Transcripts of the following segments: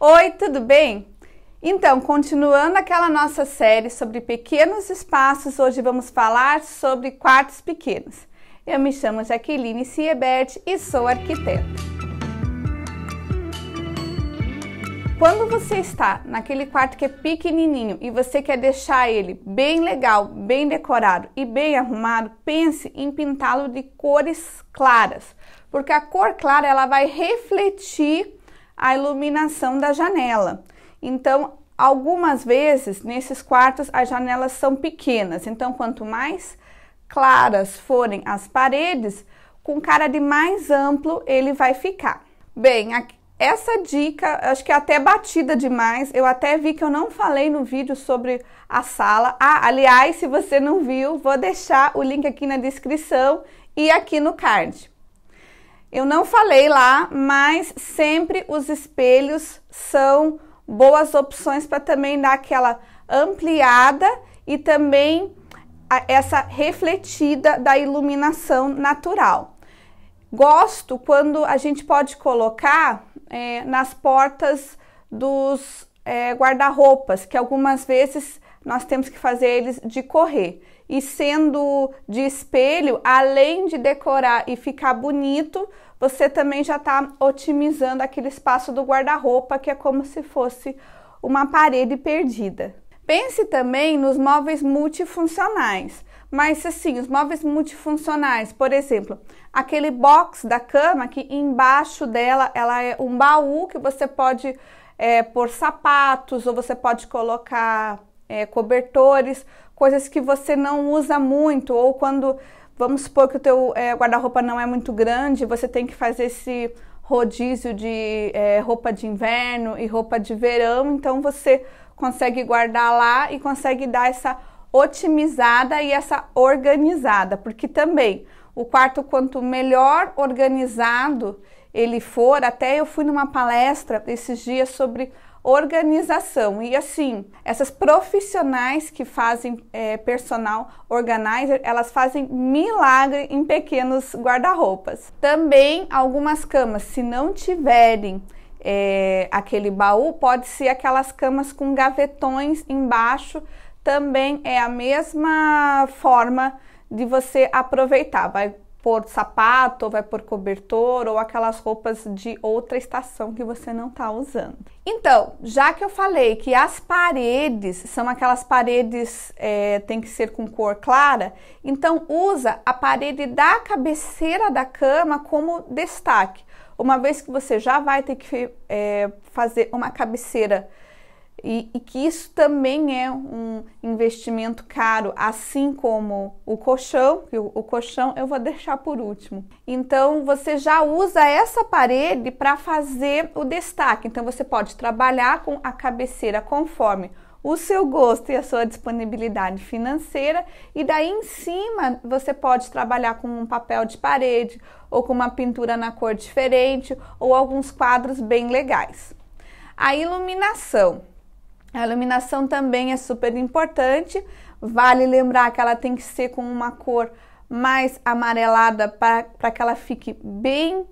Oi, tudo bem? Então, continuando aquela nossa série sobre pequenos espaços, hoje vamos falar sobre quartos pequenos. Eu me chamo Jaqueline Siebert e sou arquiteta. Quando você está naquele quarto que é pequenininho e você quer deixar ele bem legal, bem decorado e bem arrumado, pense em pintá-lo de cores claras, porque a cor clara ela vai refletir a iluminação da janela. Então, algumas vezes nesses quartos as janelas são pequenas, então quanto mais claras forem as paredes, com cara de mais amplo ele vai ficar. Bem, aqui, essa dica, acho que é até batida demais. Eu até vi que eu não falei no vídeo sobre a sala. Ah, aliás, se você não viu, vou deixar o link aqui na descrição e aqui no card. Eu não falei lá, mas sempre os espelhos são boas opções para também dar aquela ampliada e também essa refletida da iluminação natural. Gosto quando a gente pode colocar é, nas portas dos é, guarda-roupas, que algumas vezes nós temos que fazer eles de correr e sendo de espelho, além de decorar e ficar bonito, você também já está otimizando aquele espaço do guarda-roupa que é como se fosse uma parede perdida. Pense também nos móveis multifuncionais. Mas assim, os móveis multifuncionais, por exemplo, aquele box da cama que embaixo dela ela é um baú que você pode é, pôr sapatos ou você pode colocar é, cobertores, coisas que você não usa muito, ou quando, vamos supor que o teu é, guarda-roupa não é muito grande, você tem que fazer esse rodízio de é, roupa de inverno e roupa de verão, então você consegue guardar lá e consegue dar essa otimizada e essa organizada, porque também o quarto quanto melhor organizado ele for, até eu fui numa palestra esses dias sobre organização. E assim, essas profissionais que fazem é, personal organizer, elas fazem milagre em pequenos guarda-roupas. Também algumas camas, se não tiverem é, aquele baú, pode ser aquelas camas com gavetões embaixo, também é a mesma forma de você aproveitar. Vai por sapato, ou vai por cobertor, ou aquelas roupas de outra estação que você não está usando. Então, já que eu falei que as paredes são aquelas paredes é, tem que ser com cor clara, então usa a parede da cabeceira da cama como destaque, uma vez que você já vai ter que é, fazer uma cabeceira e, e, que isso também é um investimento caro, assim como o colchão, o, o colchão eu vou deixar por último. Então você já usa essa parede para fazer o destaque. Então você pode trabalhar com a cabeceira conforme o seu gosto e a sua disponibilidade financeira, e daí em cima você pode trabalhar com um papel de parede ou com uma pintura na cor diferente ou alguns quadros bem legais. A iluminação a iluminação também é super importante. Vale lembrar que ela tem que ser com uma cor mais amarelada para que ela fique bem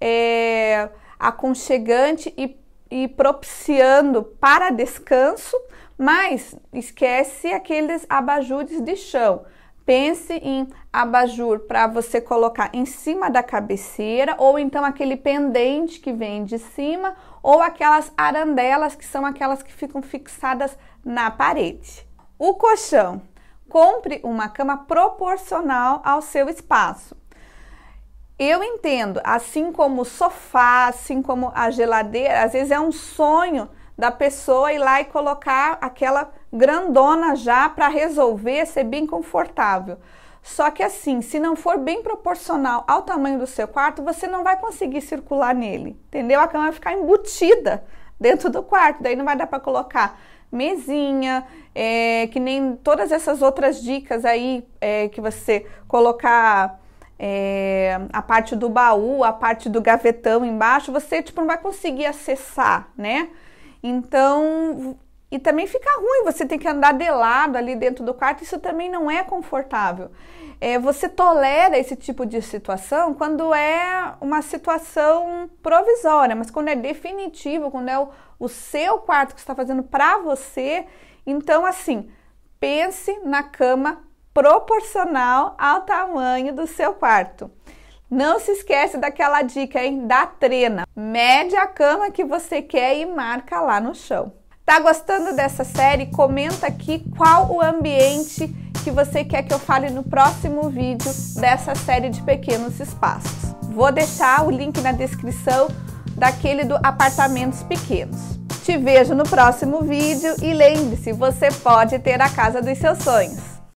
é, aconchegante e, e propiciando para descanso, mas esquece aqueles abajures de chão. Pense em abajur para você colocar em cima da cabeceira ou então aquele pendente que vem de cima ou aquelas arandelas, que são aquelas que ficam fixadas na parede. O colchão. Compre uma cama proporcional ao seu espaço. Eu entendo, assim como o sofá, assim como a geladeira, às vezes é um sonho da pessoa ir lá e colocar aquela grandona já para resolver ser bem confortável. Só que assim, se não for bem proporcional ao tamanho do seu quarto, você não vai conseguir circular nele, entendeu? A cama vai ficar embutida dentro do quarto, daí não vai dar para colocar mesinha, é, que nem todas essas outras dicas aí é, que você colocar é, a parte do baú, a parte do gavetão embaixo, você tipo não vai conseguir acessar, né? Então e também fica ruim, você tem que andar de lado ali dentro do quarto, isso também não é confortável. É, você tolera esse tipo de situação quando é uma situação provisória, mas quando é definitivo, quando é o, o seu quarto que está fazendo para você, então assim, pense na cama proporcional ao tamanho do seu quarto. Não se esquece daquela dica, hein? Da trena. Mede a cama que você quer e marca lá no chão. Tá gostando dessa série? Comenta aqui qual o ambiente que você quer que eu fale no próximo vídeo dessa série de pequenos espaços. Vou deixar o link na descrição daquele do apartamentos pequenos. Te vejo no próximo vídeo e lembre-se, você pode ter a casa dos seus sonhos.